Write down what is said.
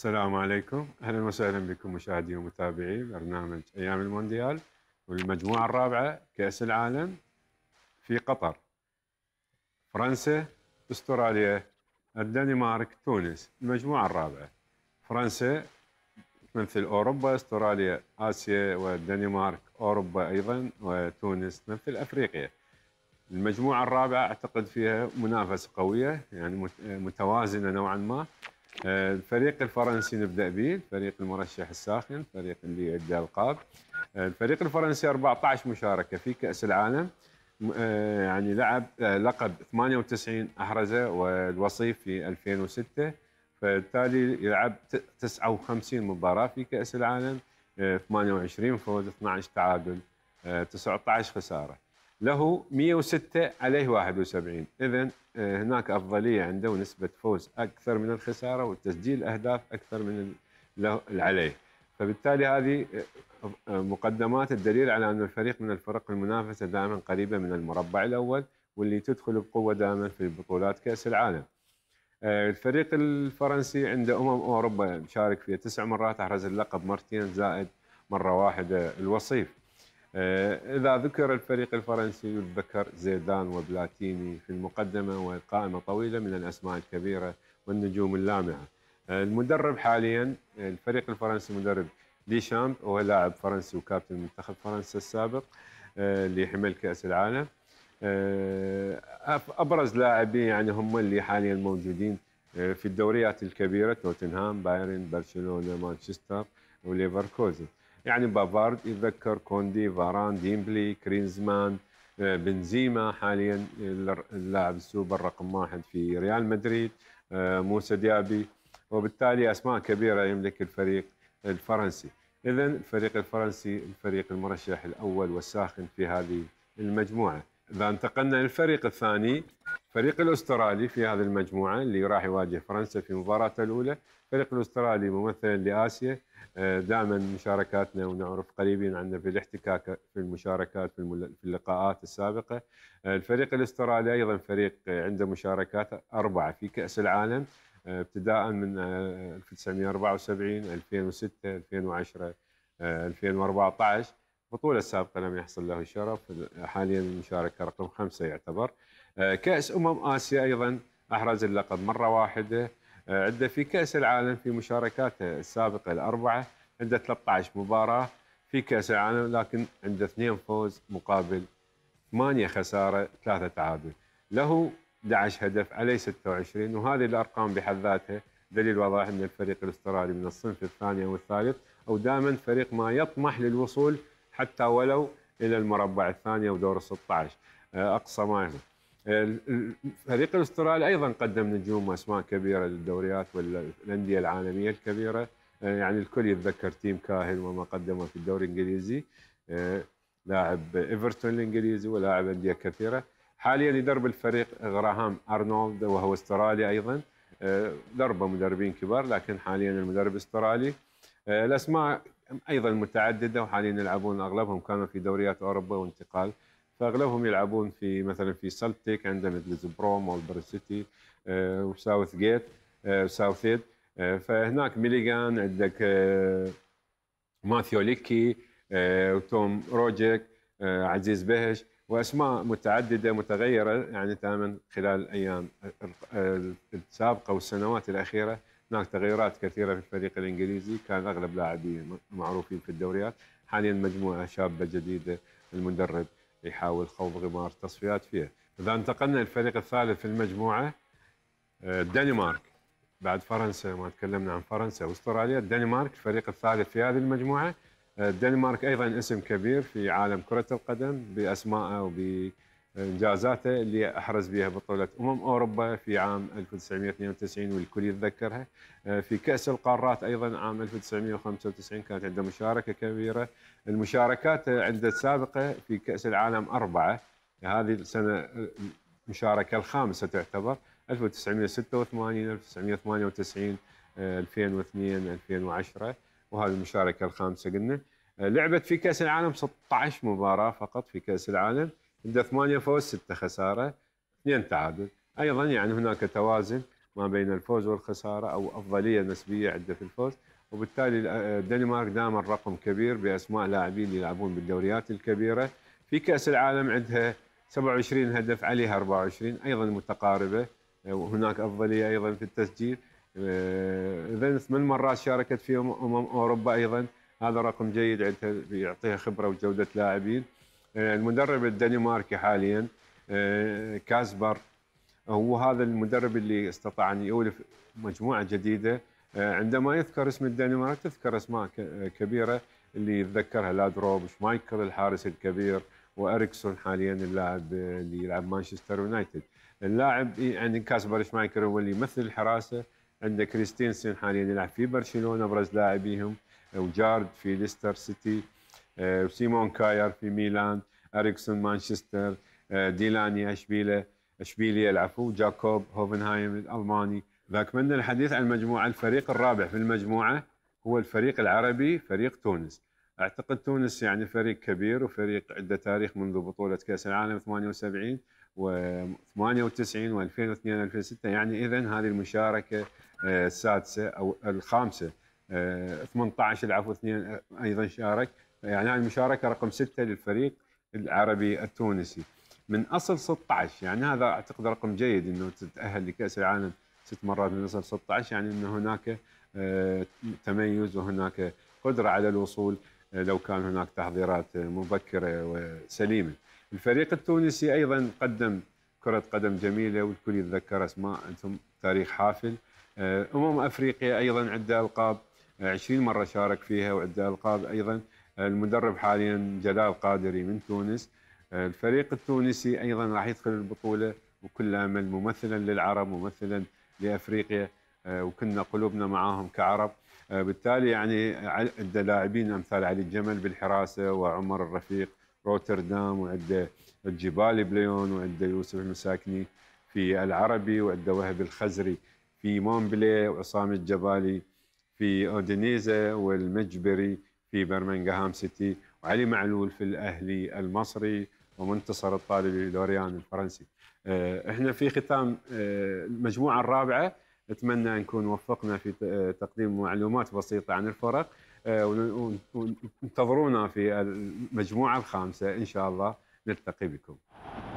السلام عليكم اهلا وسهلا بكم مشاهدي ومتابعي برنامج ايام المونديال والمجموعه الرابعه كاس العالم في قطر فرنسا استراليا الدنمارك تونس المجموعه الرابعه فرنسا تمثل اوروبا استراليا اسيا والدنمارك اوروبا ايضا وتونس تمثل افريقيا المجموعه الرابعه اعتقد فيها منافسه قويه يعني متوازنه نوعا ما آه، الفريق الفرنسي نبدا به الفريق المرشح الساخن الفريق اللي عنده القاب آه، الفريق الفرنسي 14 مشاركه في كاس العالم آه، يعني لعب لقب 98 احرزه والوصيف في 2006 فبالتالي يلعب 59 مباراه في كاس العالم 28 فوز 12 تعادل 19 خساره له 106 عليه 71 اذا آه، هناك افضليه عنده ونسبه فوز اكثر من الخساره وتسجيل اهداف اكثر من اللي عليه فبالتالي هذه آه، آه، مقدمات الدليل على ان الفريق من الفرق المنافسه دائما قريبه من المربع الاول واللي تدخل بقوه دائما في بطولات كاس العالم. الفريق الفرنسي عنده امم اوروبا شارك فيها تسع مرات احرز اللقب مرتين زائد مره واحده الوصيف. آه، إذا ذكر الفريق الفرنسي يذكر زيدان وبلاتيني في المقدمة والقائمة طويلة من الأسماء الكبيرة والنجوم اللامعة آه، المدرب حاليا آه، الفريق الفرنسي مدرب ديشامب هو لاعب فرنسي وكابتن منتخب فرنسا السابق اللي حمل كأس العالم ابرز لاعبين يعني هم اللي حاليا موجودين في الدوريات الكبيره توتنهام بايرن برشلونه مانشستر وليفركوزن يعني بافارد يتذكر كوندي فاران ديمبلي كرينزمان آه، بنزيما حاليا اللاعب السوبر رقم واحد في ريال مدريد آه، موسى ديابي وبالتالي اسماء كبيره يملك الفريق الفرنسي اذا الفريق الفرنسي الفريق المرشح الاول والساخن في هذه المجموعه اذا انتقلنا للفريق الثاني الفريق الاسترالي في هذه المجموعه اللي راح يواجه فرنسا في مباراته الاولى، الفريق الاسترالي ممثلا لاسيا آه، دائما مشاركاتنا ونعرف قريبين عنا في الاحتكاك في المشاركات في اللقاءات السابقه، آه، الفريق الاسترالي ايضا فريق عنده مشاركات اربعه في كاس العالم آه، ابتداء من 1974 2006 2010 2014 بطولة سابقة لم يحصل له الشرف حاليا مشاركة رقم خمسة يعتبر آه، كأس أمم آسيا أيضا أحرز اللقب مرة واحدة آه، عنده في كأس العالم في مشاركاته السابقة الأربعة عنده 13 مباراة في كأس العالم لكن عنده اثنين فوز مقابل ثمانية خسارة ثلاثة تعادل له 11 هدف عليه 26 وهذه الأرقام بحد ذاتها دليل واضح أن الفريق الأسترالي من الصنف الثاني أو الثالث أو دائما فريق ما يطمح للوصول حتى ولو الى المربع الثاني ودور ال 16 آه، اقصى ما يهم آه، الفريق الاسترالي ايضا قدم نجوم واسماء كبيره للدوريات والانديه العالميه الكبيره آه، يعني الكل يتذكر تيم كاهل وما قدمه في الدوري الانجليزي لاعب ايفرتون الانجليزي ولاعب انديه كثيره حاليا يدرب الفريق غراهام ارنولد وهو استرالي ايضا دربه مدربين كبار لكن حاليا المدرب استرالي الاسماء ايضا متعدده وحاليا يلعبون اغلبهم كانوا في دوريات اوروبا وانتقال فاغلبهم يلعبون في مثلا في سلتيك عندهم مثل بروم والبر سيتي آه، وساوث جيت آه، ساوث ساوثيد آه، فهناك ميليغان عندك ماثيو ليكي وتوم روجيك عزيز بهش واسماء متعدده متغيره يعني تماما خلال الايام السابقه والسنوات الاخيره هناك تغييرات كثيره في الفريق الانجليزي كان اغلب لاعبين معروفين في الدوريات حاليا مجموعه شابه جديده المدرب يحاول خوض غمار تصفيات فيها اذا انتقلنا للفريق الثالث في المجموعه آه، الدنمارك بعد فرنسا ما تكلمنا عن فرنسا واستراليا الدنمارك الفريق الثالث في هذه المجموعه آه، الدنمارك ايضا اسم كبير في عالم كره القدم باسمائه وب انجازاته اللي احرز بها بطوله امم اوروبا في عام 1992 والكل يتذكرها آه، في كاس القارات ايضا عام 1995 كانت عنده مشاركه كبيره المشاركات عنده سابقه في كاس العالم اربعه هذه السنه آه، المشاركه الخامسه تعتبر 1986 1998 2002 2010 وهذه المشاركه الخامسه قلنا آه، لعبت في كاس العالم 16 مباراه فقط في كاس العالم عنده ثمانية فوز ستة خسارة اثنين تعادل أيضا يعني هناك توازن ما بين الفوز والخسارة أو أفضلية نسبية عنده في الفوز وبالتالي الدنمارك آه، دائما رقم كبير بأسماء لاعبين يلعبون بالدوريات الكبيرة في كأس العالم عندها 27 هدف عليها 24 أيضا متقاربة آه، وهناك أفضلية أيضا في التسجيل آه، إذا ثمان مرات شاركت في أمم أوروبا أيضا هذا رقم جيد عندها يعطيها خبرة وجودة لاعبين آه، المدرب الدنماركي حاليا آه، كاسبر هو هذا المدرب اللي استطاع ان يؤلف مجموعه جديده آه، عندما يذكر اسم الدنمارك تذكر اسماء كبيره اللي يتذكرها لادروب شمايكل الحارس الكبير واريكسون حاليا اللاعب اللي يلعب مانشستر يونايتد اللاعب يعني كاسبر شمايكل هو اللي يمثل الحراسه عنده كريستينسن حاليا يلعب في برشلونه ابرز لاعبيهم وجارد في ليستر سيتي آه، سيمون كاير في ميلان اريكسون مانشستر آه، ديلاني اشبيليه اشبيليه العفو جاكوب هوفنهايم الالماني فاتمنى الحديث عن المجموعه الفريق الرابع في المجموعه هو الفريق العربي فريق تونس اعتقد تونس يعني فريق كبير وفريق عنده تاريخ منذ بطوله كاس العالم 78 و98 و2002 2006 يعني اذا هذه المشاركه آه، السادسه او الخامسه 18 العفو اثنين ايضا شارك يعني المشاركه رقم سته للفريق العربي التونسي من اصل 16 يعني هذا اعتقد رقم جيد انه تتاهل لكاس العالم ست مرات من اصل 16 يعني ان هناك آه، تميز وهناك قدره على الوصول آه، لو كان هناك تحضيرات مبكره وسليمه. الفريق التونسي ايضا قدم كره قدم جميله والكل يتذكر اسماء انتم تاريخ حافل. آه، امم افريقيا ايضا عدة القاب 20 مره شارك فيها وعدة القاب ايضا المدرب حاليا جلال قادري من تونس الفريق التونسي ايضا راح يدخل البطوله وكل امل ممثلا للعرب ممثلا لافريقيا آه، وكنا قلوبنا معاهم كعرب آه، بالتالي يعني عند لاعبين امثال علي الجمل بالحراسه وعمر الرفيق روتردام وعند الجبالي بليون وعند يوسف المساكني في العربي وعند وهب الخزري في مونبلي وعصام الجبالي في اودينيزا والمجبري في برمنغهام سيتي وعلي معلول في الأهلي المصري ومنتصر الطالبي لوريان الفرنسي آه، احنا في ختام آه، المجموعة الرابعة ان نكون وفقنا في آه، تقديم معلومات بسيطة عن الفرق وانتظرونا في المجموعة الخامسة إن شاء الله نلتقي بكم